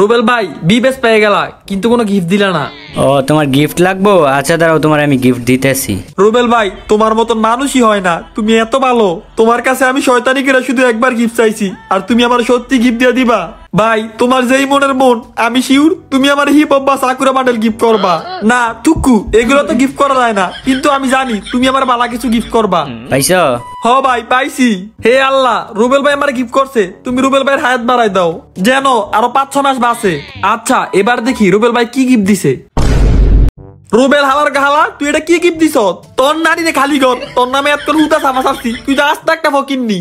রুবেল ভাই B base পেয়ে গেলা কিন্তু কোনো গিফট দিলা না ও তোমার গিফট লাগবো আচ্ছা দাঁড়াও তোমার আমি গিফট দিতেছি রুবেল ভাই তোমার মতন মানুষই হয় না তুমি এত ভালো তোমার কাছে আমি শয়তানি করে শুধু একবার গিফট চাইছি আর তুমি আমার সত্যি গিফট দিয়ে দিবা ভাই তোমার যেই মনের মন আমি শিউর তুমি আমার হিপ বা সাকুরা মডেল গিফট করবা না থুকু এগুলো তো গিফট করা যায় না কিন্তু আমি জানি তুমি আমার বালা কিছু গিফট করবা পাইছো হ ভাই পাইছি হে আল্লাহ রুবেল ভাই আমার গিফট করছে তুমি রুবেল ভাইয়ের হায়াত বাড়াই দাও যেন আরো পাঁচ ছ মাস বাসে আচ্ছা এবার দেখি রুবেল ভাই কি গিফট দিছে রুবেল হালার গালা তুই এটা কি গিফট দিছ তোর নারী রে খালি ঘর তোর নামে এত হুতা সামা সারছি তুই তো আস্তে একটা ফকিননি